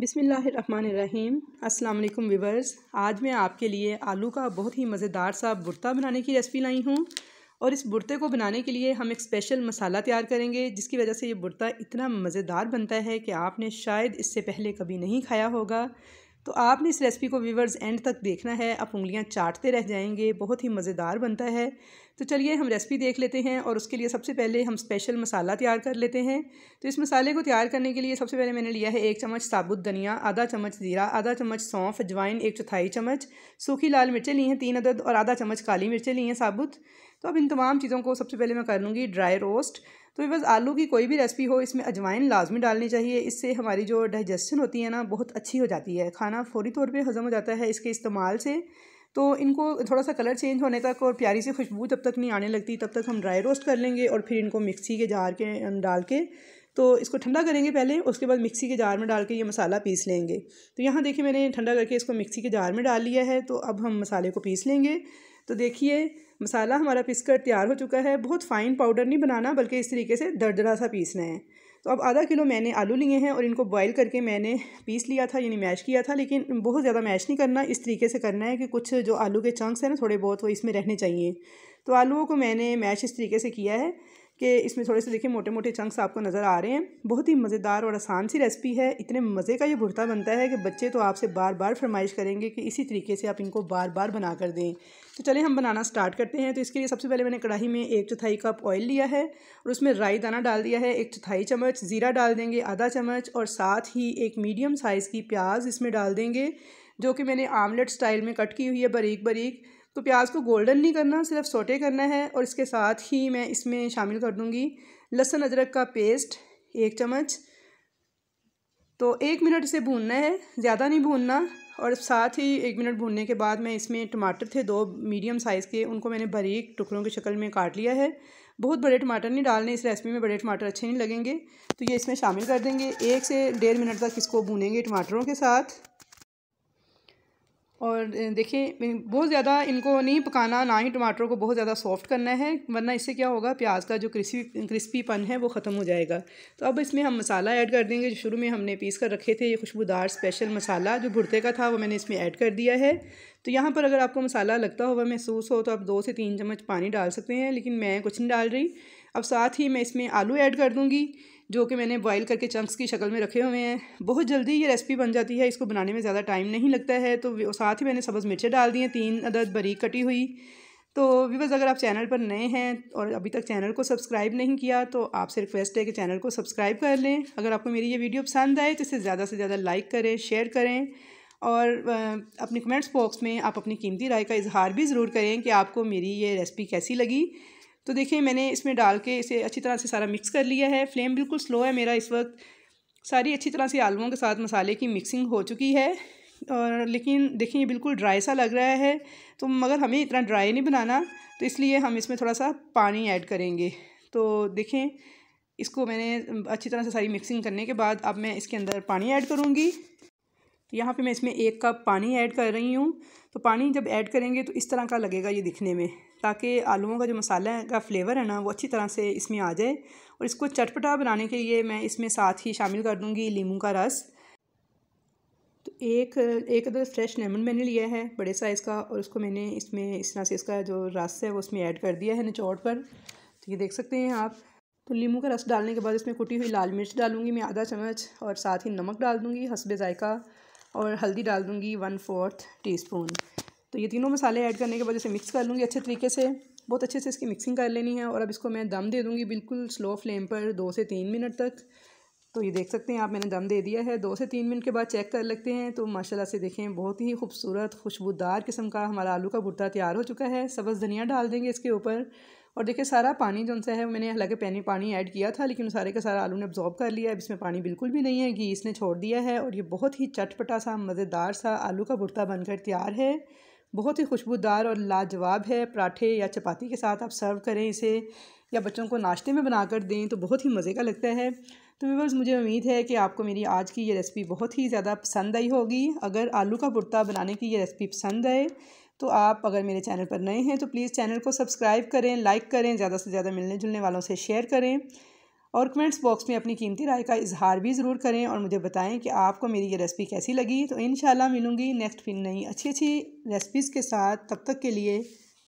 बिसमीम् अल्लाम वीवर्स आज मैं आपके लिए आलू का बहुत ही मज़ेदार सा भुरता बनाने की रेसिपी लाई हूँ और इस बुरते को बनाने के लिए हम एक स्पेशल मसाला तैयार करेंगे जिसकी वजह से ये बुरता इतना मज़ेदार बनता है कि आपने शायद इससे पहले कभी नहीं खाया होगा तो आपने इस रेसिपी को व्यूवर्स एंड तक देखना है आप उंगलियां चाटते रह जाएंगे बहुत ही मज़ेदार बनता है तो चलिए हम रेसिपी देख लेते हैं और उसके लिए सबसे पहले हम स्पेशल मसाला तैयार कर लेते हैं तो इस मसाले को तैयार करने के लिए सबसे पहले मैंने लिया है एक चम्मच साबुत धनिया आधा चम्मच ज़ीरा आधा चम्मच सौंफ अजवाइन एक चौथाई चम्मच सूखी लाल मिर्चें ली हैं तीन अदद और आधा चम्मच काली मिर्चें ली हैं साबुत तो अब इन तमाम चीज़ों को सबसे पहले मैं कर लूँगी ड्राई रोस्ट तो बस आलू की कोई भी रेसिपी हो इसमें अजवाइन लाजमी डालनी चाहिए इससे हमारी जो डाइजेशन होती है ना बहुत अच्छी हो जाती है खाना फौरी तौर पर हज़म हो जाता है इसके इस्तेमाल से तो इनको थोड़ा सा कलर चेंज होने तक और प्यारी से खुशबू तब तक नहीं आने लगती तब तक हम ड्राई रोस्ट कर लेंगे और फिर इनको मिक्सी के जार के डाल के तो इसको ठंडा करेंगे पहले उसके बाद मिक्सी के जार में डाल के ये मसाला पीस लेंगे तो यहाँ देखिए मैंने ठंडा करके इसको मिक्सी के जार में डाल लिया है तो अब हम मसाले को पीस लेंगे तो देखिए मसाला हमारा पीस कर तैयार हो चुका है बहुत फाइन पाउडर नहीं बनाना बल्कि इस तरीके से दरदरा सा पीसना है तो अब आधा किलो मैंने आलू लिए हैं और इनको बॉईल करके मैंने पीस लिया था यानी मैश किया था लेकिन बहुत ज़्यादा मैश नहीं करना इस तरीके से करना है कि कुछ जो आलू के चंक्स हैं ना थोड़े बहुत वो इसमें रहने चाहिए तो आलूओं को मैंने मैश इस तरीके से किया है कि इसमें थोड़े से देखिए मोटे मोटे चंक्स आपको नज़र आ रहे हैं बहुत ही मज़ेदार और आसान सी रेसिपी है इतने मज़े का ये भुरता बनता है कि बच्चे तो आपसे बार बार फरमाइश करेंगे कि इसी तरीके से आप इनको बार बार बना कर दें तो चलें हम बनाना स्टार्ट करते हैं तो इसके लिए सबसे पहले मैंने कढ़ाई में एक चौथाई कप ऑयल लिया है और उसमें राई दाना डाल दिया है एक चौथाई चम्मच ज़ीरा डाल देंगे आधा चम्मच और साथ ही एक मीडियम साइज़ की प्याज इसमें डाल देंगे जो कि मैंने आमलेट स्टाइल में कट की हुई है बारीक बारीक तो प्याज को गोल्डन नहीं करना सिर्फ सोटे करना है और इसके साथ ही मैं इसमें शामिल कर दूँगी लहसुन अदरक का पेस्ट एक चम्मच तो एक मिनट इसे भूनना है ज़्यादा नहीं भूनना और साथ ही एक मिनट भूनने के बाद मैं इसमें टमाटर थे दो मीडियम साइज़ के उनको मैंने बारीक टुकड़ों की शक्ल में काट लिया है बहुत बड़े टमाटर नहीं डालने इस रेसिपी में बड़े टमाटर अच्छे नहीं लगेंगे तो ये इसमें शामिल कर देंगे एक से डेढ़ मिनट तक इसको भूनेंगे टमाटरों के साथ और देखें बहुत ज़्यादा इनको नहीं पकाना ना ही टमाटरों को बहुत ज़्यादा सॉफ्ट करना है वरना इससे क्या होगा प्याज का जो क्रिस्पी क्रिस्पीपन है वो ख़त्म हो जाएगा तो अब इसमें हम मसाला ऐड कर देंगे जो शुरू में हमने पीस कर रखे थे ये खुशबूदार स्पेशल मसाला जो भुरते का था वो मैंने इसमें ऐड कर दिया है तो यहाँ पर अगर आपको मसाला लगता हुआ महसूस हो तो आप दो से तीन चम्मच पानी डाल सकते हैं लेकिन मैं कुछ नहीं डाल रही अब साथ ही मैं इसमें आलू ऐड कर दूँगी जो कि मैंने बॉईल करके चंक्स की शक्ल में रखे हुए हैं बहुत जल्दी ये रेसिपी बन जाती है इसको बनाने में ज़्यादा टाइम नहीं लगता है तो साथ ही मैंने सब्ज़ मिर्चें डाल दी हैं तीन अदद बरीक कटी हुई तो वीवर्स अगर आप चैनल पर नए हैं और अभी तक चैनल को सब्सक्राइब नहीं किया तो आपसे रिक्वेस्ट है कि चैनल को सब्सक्राइब कर लें अगर आपको मेरी ये वीडियो पसंद आए तो इसे ज़्यादा से ज़्यादा लाइक करें शेयर करें और अपने कमेंट्स बॉक्स में आप अपनी कीमती राय का इजहार भी ज़रूर करें कि आपको मेरी ये रेसिपी कैसी लगी तो देखिए मैंने इसमें डाल के इसे अच्छी तरह से सारा मिक्स कर लिया है फ्लेम बिल्कुल स्लो है मेरा इस वक्त सारी अच्छी तरह से आलुओं के साथ मसाले की मिक्सिंग हो चुकी है और लेकिन देखिए ये बिल्कुल ड्राई सा लग रहा है तो मगर हमें इतना ड्राई नहीं बनाना तो इसलिए हम इसमें थोड़ा सा पानी ऐड करेंगे तो देखें इसको मैंने अच्छी तरह से सारी मिक्सिंग करने के बाद अब मैं इसके अंदर पानी ऐड करूँगी तो यहाँ पे मैं इसमें एक कप पानी ऐड कर रही हूँ तो पानी जब ऐड करेंगे तो इस तरह का लगेगा ये दिखने में ताकि आलूओं का जो मसाला का फ्लेवर है ना वो अच्छी तरह से इसमें आ जाए और इसको चटपटा बनाने के लिए मैं इसमें साथ ही शामिल कर दूँगी लीमू का रस तो एक एक अदर फ्रेश लेमन मैंने लिया है बड़े साइज़ का और उसको मैंने इसमें इस तरह से इसका जो रस है वो उसमें ऐड कर दिया है निचौड़ पर तो ये देख सकते हैं आप तो लीमू का रस डालने के बाद इसमें कुटी हुई लाल मिर्च डालूंगी मैं आधा चम्मच और साथ ही नमक डाल दूँगी हसबे जायका और हल्दी डाल दूँगी वन फोर्थ टी स्पून तो ये तीनों मसाले ऐड करने के बाद इसे मिक्स कर लूँगी अच्छे तरीके से बहुत अच्छे से इसकी मिक्सिंग कर लेनी है और अब इसको मैं दम दे दूँगी बिल्कुल स्लो फ्लेम पर दो से तीन मिनट तक तो ये देख सकते हैं आप मैंने दम दे दिया है दो से तीन मिनट के बाद चेक कर लगते हैं तो माशाल्लाह से देखें बहुत ही खूबसूरत खुशबूदार किस्म का हमारा आलू का भुट्टा तैयार हो चुका है सब्ज़ धनिया डाल देंगे इसके ऊपर और देखिए सारा पानी जो सा है मैंने हालांकि पहले पानी ऐड किया था लेकिन सारे का सारा आलू ने अब्जॉर्ब कर लिया अब इसमें पानी बिल्कुल भी नहीं है घी इसने छोड़ दिया है और ये बहुत ही चटपटा सा मज़ेदार सा आलू का भुर्ता बनकर तैयार है बहुत ही खुशबूदार और लाजवाब है पराठे या चपाती के साथ आप सर्व करें इसे या बच्चों को नाश्ते में बनाकर दें तो बहुत ही मज़े का लगता है तो व्यूवर्स मुझे उम्मीद है कि आपको मेरी आज की ये रेसिपी बहुत ही ज़्यादा पसंद आई होगी अगर आलू का भुर्ता बनाने की ये रेसिपी पसंद आए तो आप अगर मेरे चैनल पर नए हैं तो प्लीज़ चैनल को सब्सक्राइब करें लाइक करें ज़्यादा से ज़्यादा मिलने जुलने वालों से शेयर करें और कमेंट्स बॉक्स में अपनी कीमती राय का इजहार भी ज़रूर करें और मुझे बताएं कि आपको मेरी ये रेसिपी कैसी लगी तो इन मिलूँगी नेक्स्ट फिर नई अच्छी अच्छी रेसिपीज़ के साथ तब तक के लिए